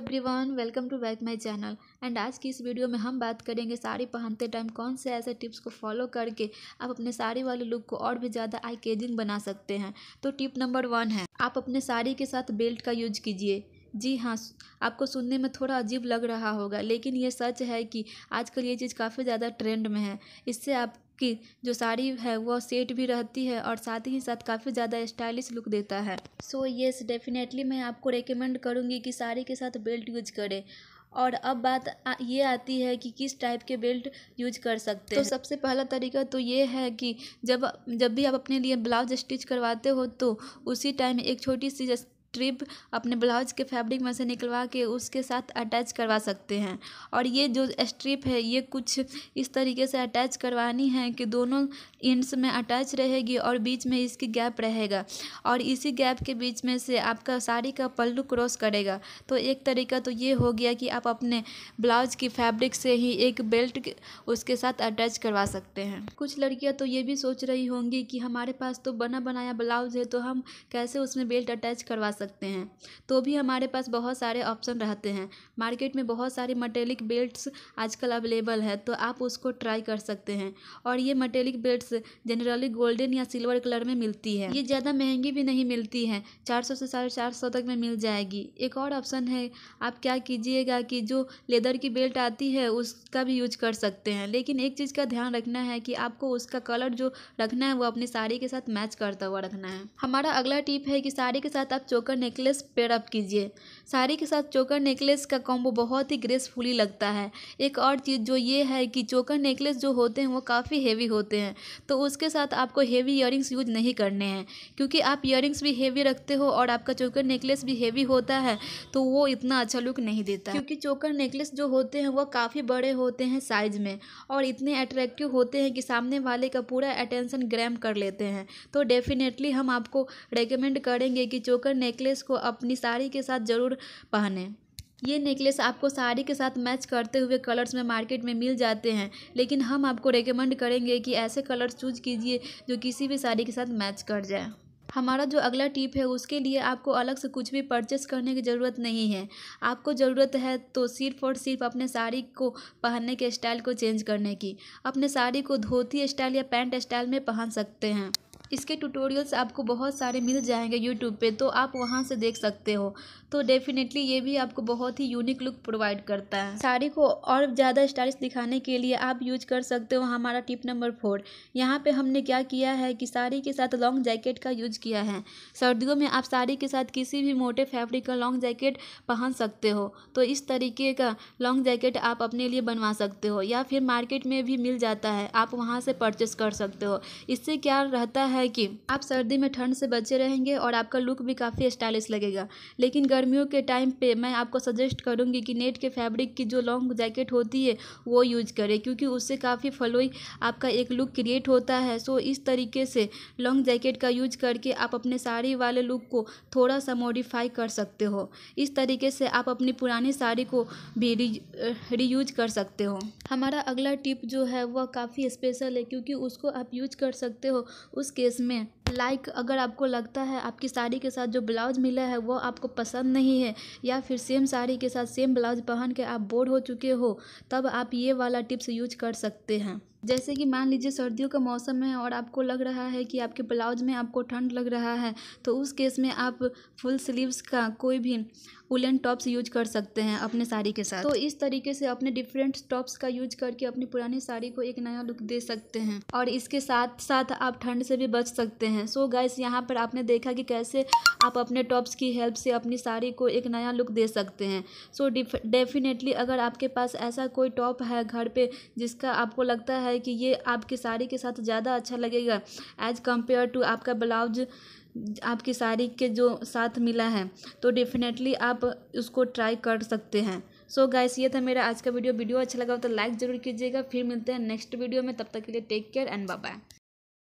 everyone welcome to back my channel and आज की इस वीडियो में हम बात करेंगे साड़ी पहनते टाइम कौन से ऐसे टिप्स को फॉलो करके आप अपने साड़ी वाले लुक को और भी ज़्यादा आई केजिंग बना सकते हैं तो टिप नंबर वन है आप अपने साड़ी के साथ बेल्ट का यूज कीजिए जी हाँ आपको सुनने में थोड़ा अजीब लग रहा होगा लेकिन ये सच है कि आजकल ये चीज़ काफ़ी ज़्यादा ट्रेंड में है इससे आप कि जो साड़ी है वह सेट भी रहती है और साथ ही साथ काफ़ी ज़्यादा स्टाइलिश लुक देता है सो येस डेफिनेटली मैं आपको रेकमेंड करूँगी कि साड़ी के साथ बेल्ट यूज करें और अब बात ये आती है कि किस टाइप के बेल्ट यूज कर सकते तो हैं तो सबसे पहला तरीका तो ये है कि जब जब भी आप अपने लिए ब्लाउज स्टिच करवाते हो तो उसी टाइम एक छोटी सी स्ट्रिप अपने ब्लाउज के फैब्रिक में से निकलवा के उसके साथ अटैच करवा सकते हैं और ये जो स्ट्रिप है ये कुछ इस तरीके से अटैच करवानी है कि दोनों इंड्स में अटैच रहेगी और बीच में इसकी गैप रहेगा और इसी गैप के बीच में से आपका साड़ी का पल्लू क्रॉस करेगा तो एक तरीका तो ये हो गया कि आप अपने ब्लाउज की फैब्रिक से ही एक बेल्ट उसके साथ अटैच करवा सकते हैं कुछ लड़कियां तो ये भी सोच रही होंगी कि हमारे पास तो बना बनाया ब्लाउज है तो हम कैसे उसमें बेल्ट अटैच करवा सकते सकते हैं तो भी हमारे पास बहुत सारे ऑप्शन रहते हैं मार्केट में बहुत सारे मटेलिक बेल्ट्स आजकल अवेलेबल है तो आप उसको ट्राई कर सकते हैं और ये मटेलिक बेल्ट्स जनरली गोल्डन या सिल्वर कलर में मिलती है ये ज़्यादा महंगी भी नहीं मिलती है चार सौ से साढ़े चार सौ तक में मिल जाएगी एक और ऑप्शन है आप क्या कीजिएगा कि जो लेदर की बेल्ट आती है उसका भी यूज कर सकते हैं लेकिन एक चीज़ का ध्यान रखना है कि आपको उसका कलर जो रखना है वो अपनी साड़ी के साथ मैच करता हुआ रखना है हमारा अगला टिप है कि साड़ी के साथ आप चोकर चोकर नेकलेस पेयर अप कीजिए साड़ी के साथ चोकर नेकलेस का कॉम्बो बहुत ही ग्रेसफुली लगता है एक और चीज़ जो ये है कि चोकर नेकलेस जो होते हैं वो काफ़ी हेवी होते हैं तो उसके साथ आपको हेवी ईयरिंग्स यूज नहीं करने हैं क्योंकि आप ईयरिंग्स भी हेवी रखते हो और आपका चोकर नेकलेस भी हेवी होता है तो वो इतना अच्छा लुक नहीं देता क्योंकि चोकर नेकलेस जो होते हैं वो काफ़ी बड़े होते हैं साइज में और इतने अट्रैक्टिव होते हैं कि सामने वाले का पूरा अटेंशन ग्रैम कर लेते हैं तो डेफिनेटली हम आपको रेकमेंड करेंगे कि चोकर नेक नेकलेस को अपनी साड़ी के साथ ज़रूर पहनें ये नेकलेस आपको साड़ी के साथ मैच करते हुए कलर्स में मार्केट में मिल जाते हैं लेकिन हम आपको रेकमेंड करेंगे कि ऐसे कलर्स चूज कीजिए जो किसी भी साड़ी के साथ मैच कर जाए हमारा जो अगला टिप है उसके लिए आपको अलग से कुछ भी परचेस करने की ज़रूरत नहीं है आपको ज़रूरत है तो सिर्फ और सिर्फ अपने साड़ी को पहनने के स्टाइल को चेंज करने की अपने साड़ी को धोती स्टाइल या पैंट स्टाइल में पहन सकते हैं इसके ट्यूटोरियल्स आपको बहुत सारे मिल जाएंगे यूट्यूब पे तो आप वहाँ से देख सकते हो तो डेफिनेटली ये भी आपको बहुत ही यूनिक लुक प्रोवाइड करता है साड़ी को और ज़्यादा स्टाइलिश दिखाने के लिए आप यूज कर सकते हो हमारा टिप नंबर फोर यहाँ पे हमने क्या किया है कि साड़ी के साथ लॉन्ग जैकेट का यूज किया है सर्दियों में आप साड़ी के साथ किसी भी मोटे फैब्रिक का लॉन्ग जैकेट पहन सकते हो तो इस तरीके का लॉन्ग जैकेट आप अपने लिए बनवा सकते हो या फिर मार्केट में भी मिल जाता है आप वहाँ से परचेस कर सकते हो इससे क्या रहता है है कि आप सर्दी में ठंड से बचे रहेंगे और आपका लुक भी काफ़ी स्टाइलिश लगेगा लेकिन गर्मियों के टाइम पे मैं आपको सजेस्ट करूँगी कि नेट के फैब्रिक की जो लॉन्ग जैकेट होती है वो यूज करें क्योंकि उससे काफ़ी फलोई आपका एक लुक क्रिएट होता है सो इस तरीके से लॉन्ग जैकेट का यूज करके आप अपने साड़ी वाले लुक को थोड़ा सा मॉडिफाई कर सकते हो इस तरीके से आप अपनी पुरानी साड़ी को भी री रीयूज कर सकते हो हमारा अगला टिप जो है वह काफ़ी स्पेशल है क्योंकि उसको आप यूज कर सकते हो उस केस में लाइक अगर आपको लगता है आपकी साड़ी के साथ जो ब्लाउज मिला है वो आपको पसंद नहीं है या फिर सेम साड़ी के साथ सेम ब्लाउज पहन के आप बोर हो चुके हो तब आप ये वाला टिप्स यूज कर सकते हैं जैसे कि मान लीजिए सर्दियों का मौसम है और आपको लग रहा है कि आपके ब्लाउज में आपको ठंड लग रहा है तो उस केस में आप फुल स्लीव्स का कोई भी उलन टॉप्स यूज कर सकते हैं अपने साड़ी के साथ तो इस तरीके से अपने डिफरेंट टॉप्स का यूज करके अपनी पुरानी साड़ी को एक नया लुक दे सकते हैं और इसके साथ साथ आप ठंड से भी बच सकते हैं हैं सो so गाइस यहाँ पर आपने देखा कि कैसे आप अपने टॉप्स की हेल्प से अपनी साड़ी को एक नया लुक दे सकते हैं सो so डेफिनेटली अगर आपके पास ऐसा कोई टॉप है घर पे जिसका आपको लगता है कि ये आपकी साड़ी के साथ ज़्यादा अच्छा लगेगा एज़ कम्पेयर टू आपका ब्लाउज आपकी साड़ी के जो साथ मिला है तो डेफिनेटली आप उसको ट्राई कर सकते हैं सो so गाइस ये था मेरा आज का वीडियो वीडियो अच्छा लगा तो लाइक ज़रूर कीजिएगा फिर मिलते हैं नेक्स्ट वीडियो में तब तक के लिए take care and bye bye